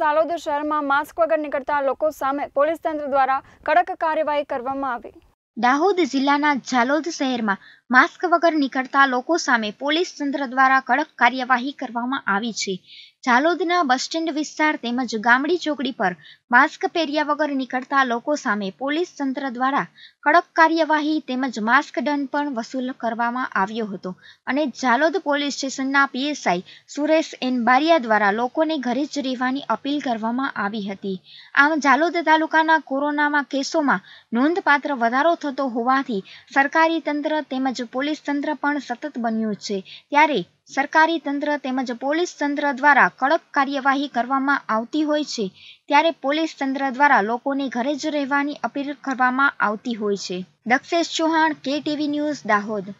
ઝાલોદ શહેરમાં માસ્ક વગર નીકળતા લોકો સામે પોલીસ તંત્ર દ્વારા કડક કાર્યવાહી કરવામાં આવી દાહોદ જિલ્લાના ઝાલોદ શહેરમાં માસ્ક વગર નીકળતા લોકો સામે પોલીસ તંત્ર દ્વારા કડક કાર્યવાહી કરવામાં આવી છે ઝાલોદના બસ સ્ટેન્ડ વિસ્તાર તેમજ ગામડી ચોકડી પર માસ્ક પહેર્યા વગર નીકળતા લોકો સામે પોલીસ તંત્ર દ્વારા કડક કાર્યવાહી તેમજ માસ્ક દંડ પણ વસૂલ કરવામાં આવ્યો હતો અને ઝાલોદ પોલીસ સ્ટેશનના પીએસઆઈ સુરેશ એન બારિયા દ્વારા લોકોને ઘરે જ રહેવાની અપીલ કરવામાં આવી હતી આમ ઝાલોદ તાલુકાના કોરોનામાં કેસોમાં નોંધપાત્ર વધારો થતો હોવાથી સરકારી તંત્ર તેમજ પોલીસ તંત્ર પણ સતત બન્યું છે ત્યારે સરકારી તંત્ર તેમજ પોલીસ તંત્ર દ્વારા કડક કાર્યવાહી કરવામાં આવતી હોય છે ત્યારે પોલીસ તંત્ર દ્વારા લોકોને ઘરે જ રહેવાની અપીલ કરવામાં આવતી હોય છે દક્ષેશ ચૌહાણ કેટીવી ન્યૂઝ દાહોદ